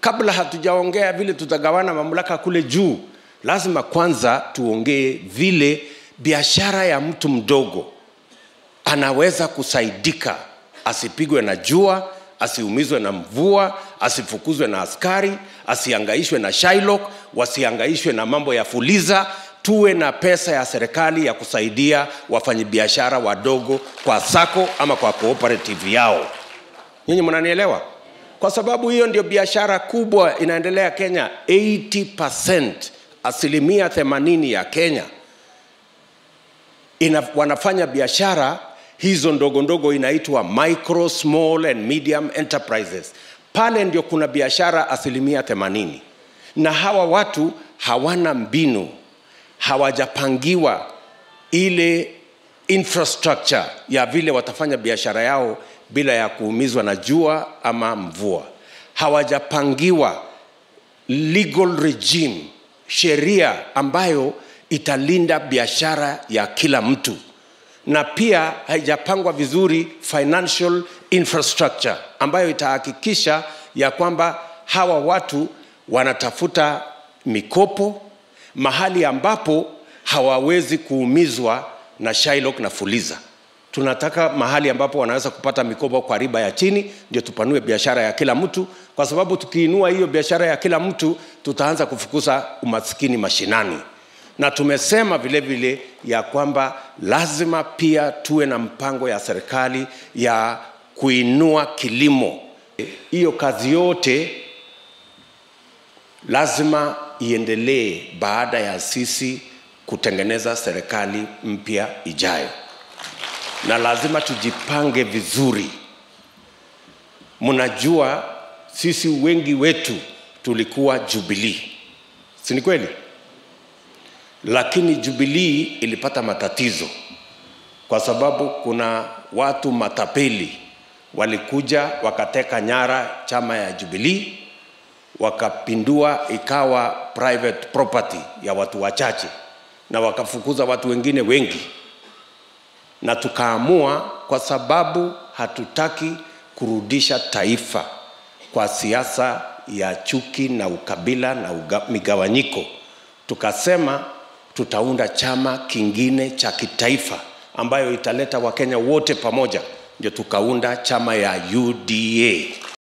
kabla hatujaongea vile tutagawana mamlaka kule juu lazima kwanza tuongee vile biashara ya mtu mdogo anaweza kusaidika asipigwe na jua asiumizwe na mvua asifukuzwe na askari asiangaishwe na shylock wasiangaishwe na mambo ya fuliza tuwe na pesa ya serikali ya kusaidia wafanyabiashara wadogo kwa sako ama kwa cooperative yao nyinyi mnanielewa kwa sababu hiyo ndio biashara kubwa inaendelea Kenya. 80% asilimia 80 ya Kenya ina, wanafanya biashara hizo ndogo ndogo, inaitwa micro, small and medium enterprises. Pale ndio kuna biashara asilimia 80, na hawa watu hawana mbinu, hawajapangiwa ile infrastructure ya vile watafanya biashara yao bila ya kuumizwa na jua ama mvua hawajapangiwa legal regime sheria ambayo italinda biashara ya kila mtu na pia haijapangwa vizuri financial infrastructure ambayo itahakikisha ya kwamba hawa watu wanatafuta mikopo mahali ambapo hawawezi kuumizwa na Shylock na Fuliza tunataka mahali ambapo wanaweza kupata mikopo kwa riba ya chini ndio tupanue biashara ya kila mtu kwa sababu tukiinua hiyo biashara ya kila mtu tutaanza kufukuza umaskini mashinani na tumesema vile vile ya kwamba lazima pia tuwe na mpango ya serikali ya kuinua kilimo hiyo kazi yote lazima iendelee baada ya sisi kutengeneza serikali mpya ijayo na lazima tujipange vizuri. Mnajua sisi wengi wetu tulikuwa Jubilee, si ni kweli? Lakini Jubilee ilipata matatizo kwa sababu kuna watu matapeli walikuja wakateka nyara chama ya Jubilee wakapindua, ikawa private property ya watu wachache na wakafukuza watu wengine wengi na tukaamua, kwa sababu hatutaki kurudisha taifa kwa siasa ya chuki na ukabila na uga, migawanyiko, tukasema tutaunda chama kingine cha kitaifa ambayo italeta Wakenya wote pamoja, ndio tukaunda chama ya UDA.